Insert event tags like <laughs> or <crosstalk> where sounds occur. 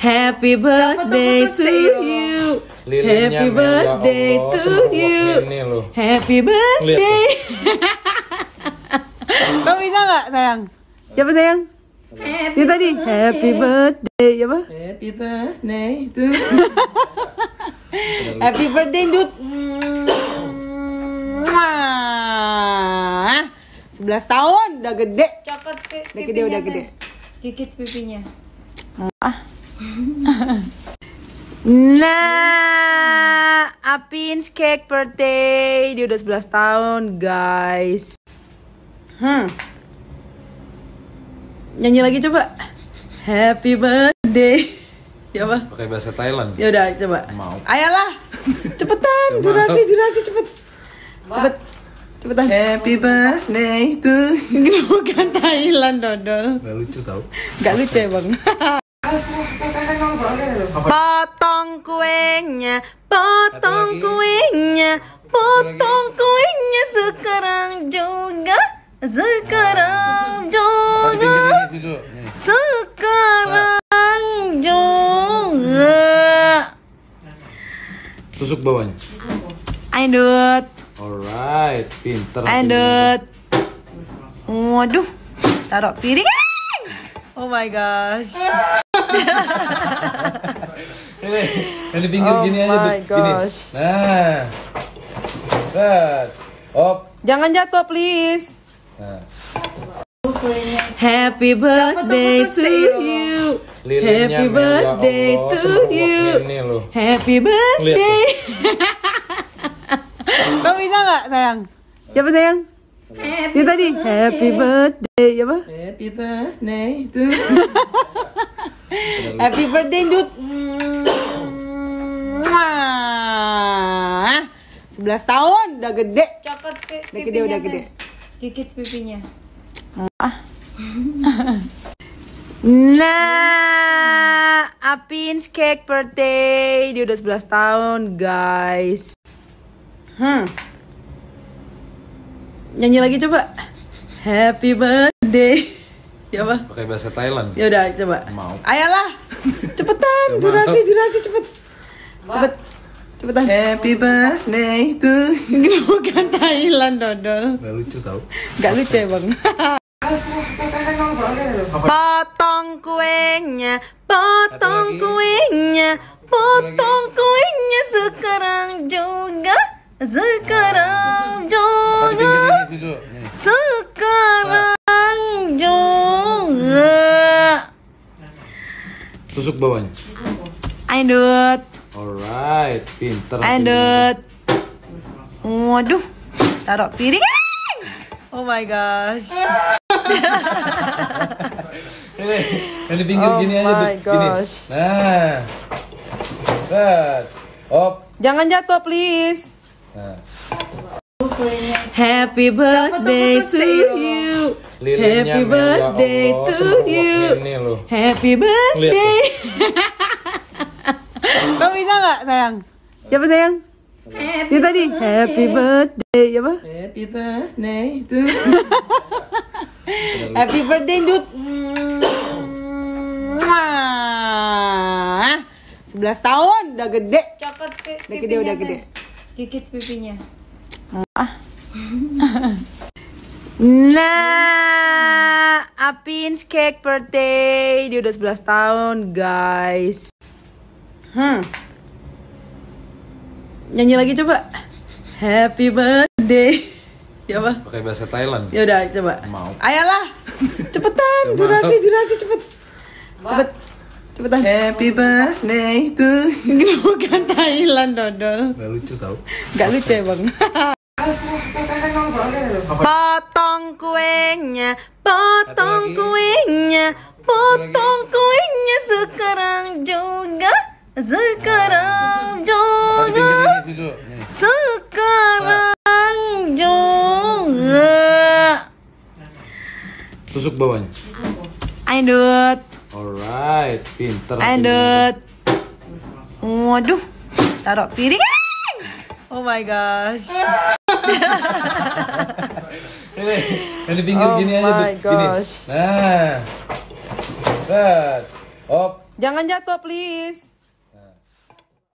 Happy birthday to you. Happy birthday to you. Happy birthday. Kamu bisa nggak sayang? Siapa sayang? Happy ya tadi Happy birthday ya apa? Happy birthday to Happy birthday dude. 11 tahun udah gede. Copot pipinya. Udah gede udah gede. Gigit pipinya. Ah. Nah, Apin's cake birthday. Dia udah 11 tahun, guys. Hmm. Nyanyi lagi coba. Happy birthday. <laughs> Ya Pakai bahasa Thailand. Ya udah, coba. Mau. Ayolah. Cepetan, durasi, durasi cepet. Cepet. Cepetan. Happy birthday to. <laughs> Bukan Thailand, Dodol. Gak lucu tau. Gak lucu ya, Bang. <laughs> Potong kuenya, potong kuenya, potong kuenya sekarang juga, sekarang juga, sekarang juga. Tusuk bawahnya. Aduh. Alright, pinter. Aduh. Waduh, taruh piring. Oh my gosh ini yang di pinggir oh gini aja gosh. Gini. Nah. Set. Op. Jangan jatuh please. Nah. Happy birthday to you. Happy ya birthday to you. Happy birthday. <laughs> Kamu bisa nggak sayang? Siapa ya, sayang? Happy Ini ya, tadi Happy birthday ya apa? Happy birthday to <laughs> Happy birthday, dude. 11 tahun, udah gede. cepet, Udah gede, udah gede. Dikit pipinya. Ah. Nah, Apin's cake birthday. Dia udah 11 tahun, guys. Hmm. Nyanyi lagi coba. Happy birthday. Ya apa? Pakai bahasa Thailand. Ya udah coba. Mau. Ayolah. <laughs> Cepetan, ya, durasi durasi cepet. Cepet. Cepetan. Happy birthday to. Bukan Thailand dodol. Gak lucu tau. Gak lucu ya bang. <laughs> potong kuenya, potong kuenya, potong kuenya sekarang juga, sekarang. tusuk bawahnya. Aidut. Alright, pinter. Aidut. Waduh, taruh piring. Oh my gosh. <laughs> ini, ini pinggir oh gini aja. Oh my gosh. Gini. Nah. Set. Op. Jangan jatuh, please. Nah. Happy birthday to you lilinnya Happy ya birthday Allah, <laughs> to you. Happy birthday. Kamu bisa nggak sayang? Ya apa sayang? Happy ya tadi birthday. happy birthday ya apa? Happy birthday to Happy birthday dude. Sebelas tahun udah gede. Cepet udah gede udah gede. Dikit pipinya. Ah. <laughs> Nah, Apin's cake birthday. Dia udah 11 tahun, guys. Hmm. Nyanyi lagi coba. Happy birthday. Ya Pakai bahasa Thailand. Ya udah coba. Mau. Ayolah. Cepetan, ya, durasi, durasi cepet. Cepet. Cepetan. Happy birthday to you. <laughs> Bukan Thailand, Dodol. Gak lucu tau. Gak lucu ya, Bang. <laughs> Potong kuenya, potong kuenya, potong kuenya sekarang juga, sekarang juga, sekarang juga. Tusuk bawahnya. Aidut. Alright, pinter. Aidut. Waduh, taruh piring. Oh my gosh. <laughs> Ini, ini pinggir oh gini aja. My Gini. Nah. Set. Hop. Jangan jatuh, please.